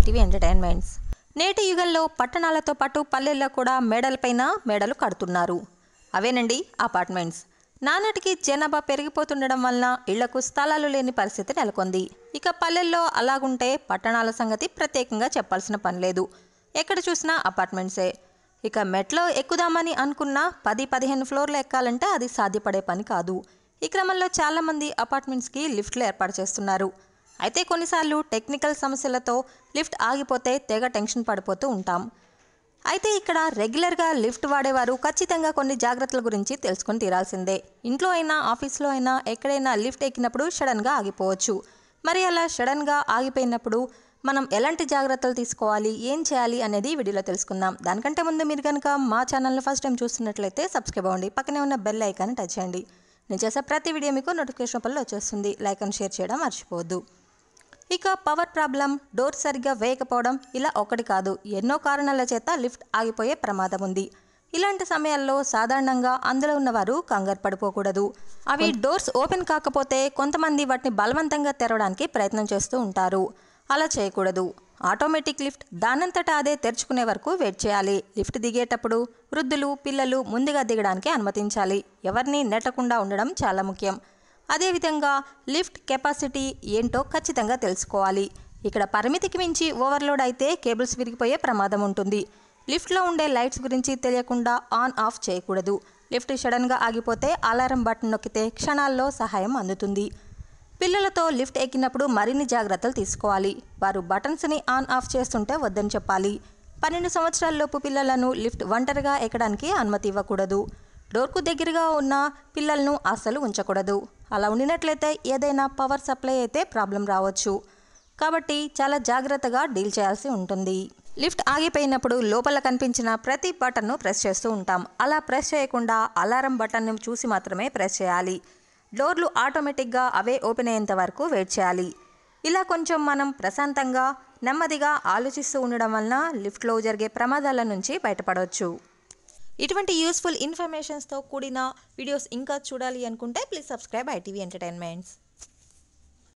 ITV entertainments నేటి యుగంలో పట్టణాలతో పాటు పల్లెల్లో కూడా మేడలపైన మేడలు కడుతున్నారు అవేనండి అపార్ట్మెంట్స్ నానాటికి జనాభా పెరిగిపోతుండడం వలన ఇళ్లకు స్థలాలు లేని పరిస్థితి నెలకొంది ఇక పల్లెల్లో అలాగుంటే పట్టణాల సంగతి ప్రత్యేకంగా చెప్పాల్సిన పని లేదు ఎక్కడ చూసినా అపార్ట్మెంట్సే ఇక మెట్లో ఎక్కుదామని అనుకున్న పది పదిహేను ఫ్లోర్లు ఎక్కాలంటే అది సాధ్యపడే పని కాదు ఈ క్రమంలో చాలామంది అపార్ట్మెంట్స్కి లిఫ్ట్లు ఏర్పాటు చేస్తున్నారు అయితే కొన్నిసార్లు టెక్నికల్ సమస్యలతో లిఫ్ట్ ఆగిపోతే తెగ టెన్షన్ పడిపోతూ ఉంటాం అయితే ఇక్కడ రెగ్యులర్గా లిఫ్ట్ వాడేవారు ఖచ్చితంగా కొన్ని జాగ్రత్తల గురించి తెలుసుకొని తీరాల్సిందే ఇంట్లో అయినా ఆఫీస్లో అయినా ఎక్కడైనా లిఫ్ట్ ఎక్కినప్పుడు సడన్గా ఆగిపోవచ్చు మరి అలా సడన్గా ఆగిపోయినప్పుడు మనం ఎలాంటి జాగ్రత్తలు తీసుకోవాలి ఏం చేయాలి అనేది వీడియోలో తెలుసుకుందాం దానికంటే ముందు మీరు కనుక మా ఛానల్ని ఫస్ట్ టైం చూస్తున్నట్లయితే సబ్స్క్రైబ్ అవ్వండి పక్కనే ఉన్న బెల్ ఐకాన్ టచ్ చేయండి నేను చేసే ప్రతి వీడియో మీకు నోటిఫికేషన్ పనులు వచ్చేస్తుంది లైక్ అండ్ షేర్ చేయడం మర్చిపోవద్దు ఇక పవర్ ప్రాబ్లం డోర్ సరిగ్గా వేయకపోవడం ఇలా ఒకటి కాదు ఎన్నో కారణాల చేత లిఫ్ట్ ఆగిపోయే ప్రమాదం ఉంది ఇలాంటి సమయాల్లో సాధారణంగా అందులో ఉన్నవారు కంగారు పడిపోకూడదు అవి డోర్స్ ఓపెన్ కాకపోతే కొంతమంది వాటిని బలవంతంగా తెరవడానికి ప్రయత్నం చేస్తూ ఉంటారు అలా చేయకూడదు ఆటోమేటిక్ లిఫ్ట్ దానంతటా అదే తెరుచుకునే వరకు వెయిట్ చేయాలి లిఫ్ట్ దిగేటప్పుడు వృద్ధులు పిల్లలు ముందుగా దిగడానికి అనుమతించాలి ఎవరిని నెట్టకుండా ఉండడం చాలా ముఖ్యం అదేవిధంగా లిఫ్ట్ కెపాసిటీ ఏంటో ఖచ్చితంగా తెలుసుకోవాలి ఇక్కడ పరిమితికి మించి ఓవర్లోడ్ అయితే కేబుల్స్ విరిగిపోయే ప్రమాదం ఉంటుంది లిఫ్ట్లో ఉండే లైట్స్ గురించి తెలియకుండా ఆన్ ఆఫ్ చేయకూడదు లిఫ్ట్ సడన్గా ఆగిపోతే అలారం బటన్ నొక్కితే క్షణాల్లో సహాయం అందుతుంది పిల్లలతో లిఫ్ట్ ఎక్కినప్పుడు మరిన్ని జాగ్రత్తలు తీసుకోవాలి వారు బటన్స్ని ఆన్ ఆఫ్ చేస్తుంటే వద్దని చెప్పాలి పన్నెండు సంవత్సరాలలోపు పిల్లలను లిఫ్ట్ ఒంటరిగా ఎక్కడానికి అనుమతి ఇవ్వకూడదు డోర్కు దగ్గరగా ఉన్న పిల్లలను అస్సలు ఉంచకూడదు అలా ఉండినట్లయితే ఏదైనా పవర్ సప్లై అయితే ప్రాబ్లం రావచ్చు కాబట్టి చాలా జాగ్రత్తగా డీల్ చేయాల్సి ఉంటుంది లిఫ్ట్ ఆగిపోయినప్పుడు లోపల కనిపించిన ప్రతి బటన్ను ప్రెస్ చేస్తూ ఉంటాం అలా ప్రెస్ చేయకుండా అలారం బటన్ను చూసి మాత్రమే ప్రెస్ చేయాలి డోర్లు ఆటోమేటిక్గా అవే ఓపెన్ అయ్యేంత వరకు వెయిట్ చేయాలి ఇలా కొంచెం మనం ప్రశాంతంగా నెమ్మదిగా ఆలోచిస్తూ ఉండడం వలన లిఫ్ట్లో జరిగే ప్రమాదాల నుంచి బయటపడవచ్చు ఇటువంటి యూస్ఫుల్ ఇన్ఫర్మేషన్స్తో కూడిన వీడియోస్ ఇంకా చూడాలి అనుకుంటే ప్లీజ్ సబ్స్క్రైబ్ ఐటీవీ ఎంటర్టైన్మెంట్స్